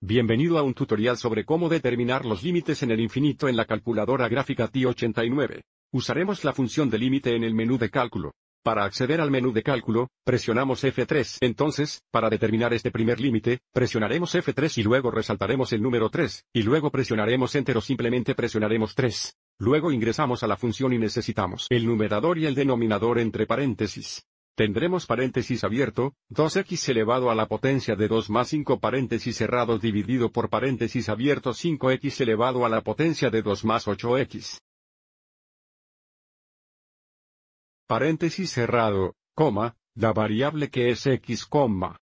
Bienvenido a un tutorial sobre cómo determinar los límites en el infinito en la calculadora gráfica TI-89. Usaremos la función de límite en el menú de cálculo. Para acceder al menú de cálculo, presionamos F3. Entonces, para determinar este primer límite, presionaremos F3 y luego resaltaremos el número 3, y luego presionaremos Enter o simplemente presionaremos 3. Luego ingresamos a la función y necesitamos el numerador y el denominador entre paréntesis. Tendremos paréntesis abierto, 2x elevado a la potencia de 2 más 5 paréntesis cerrado dividido por paréntesis abierto 5x elevado a la potencia de 2 más 8x. Paréntesis cerrado, coma, la variable que es x, coma.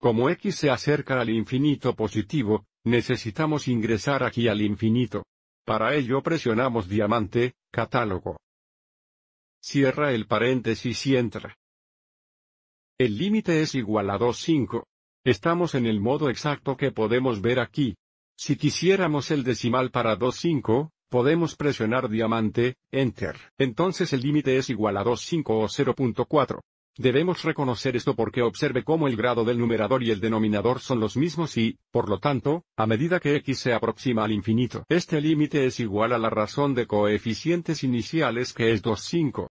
Como x se acerca al infinito positivo, necesitamos ingresar aquí al infinito. Para ello presionamos diamante, catálogo. Cierra el paréntesis y entra. El límite es igual a 2,5. Estamos en el modo exacto que podemos ver aquí. Si quisiéramos el decimal para 2,5, podemos presionar diamante, enter. Entonces el límite es igual a 2,5 o 0.4. Debemos reconocer esto porque observe cómo el grado del numerador y el denominador son los mismos y, por lo tanto, a medida que x se aproxima al infinito, este límite es igual a la razón de coeficientes iniciales que es 2,5.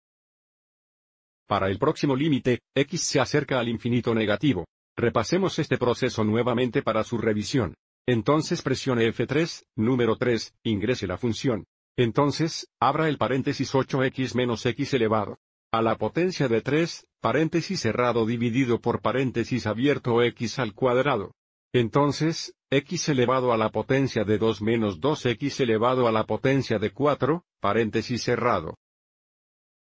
Para el próximo límite, x se acerca al infinito negativo. Repasemos este proceso nuevamente para su revisión. Entonces presione F3, número 3, ingrese la función. Entonces, abra el paréntesis 8x menos x elevado a la potencia de 3, paréntesis cerrado dividido por paréntesis abierto x al cuadrado. Entonces, x elevado a la potencia de 2 menos 2x elevado a la potencia de 4, paréntesis cerrado.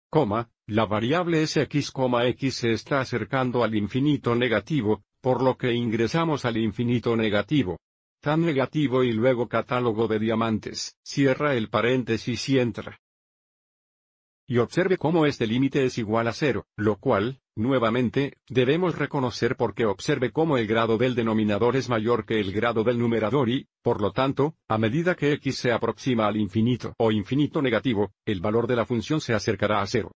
Coma, la variable x, x se está acercando al infinito negativo, por lo que ingresamos al infinito negativo. Tan negativo y luego catálogo de diamantes, cierra el paréntesis y entra y observe cómo este límite es igual a cero, lo cual, nuevamente, debemos reconocer porque observe cómo el grado del denominador es mayor que el grado del numerador y, por lo tanto, a medida que x se aproxima al infinito o infinito negativo, el valor de la función se acercará a cero.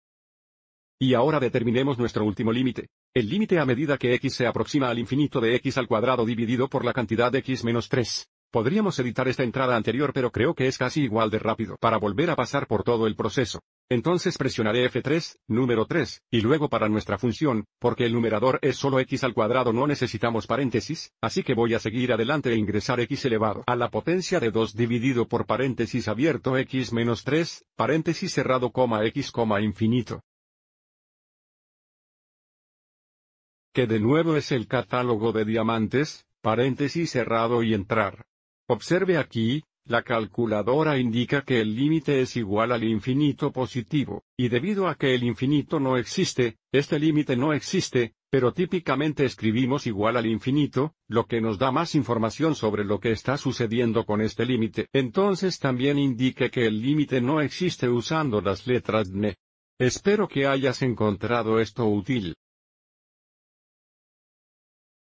Y ahora determinemos nuestro último límite. El límite a medida que x se aproxima al infinito de x al cuadrado dividido por la cantidad de x menos 3. Podríamos editar esta entrada anterior pero creo que es casi igual de rápido para volver a pasar por todo el proceso. Entonces presionaré F3, número 3, y luego para nuestra función, porque el numerador es solo x al cuadrado no necesitamos paréntesis, así que voy a seguir adelante e ingresar x elevado a la potencia de 2 dividido por paréntesis abierto x menos 3, paréntesis cerrado coma x coma infinito. Que de nuevo es el catálogo de diamantes, paréntesis cerrado y entrar. Observe aquí, la calculadora indica que el límite es igual al infinito positivo, y debido a que el infinito no existe, este límite no existe, pero típicamente escribimos igual al infinito, lo que nos da más información sobre lo que está sucediendo con este límite. Entonces también indique que el límite no existe usando las letras NE. Espero que hayas encontrado esto útil.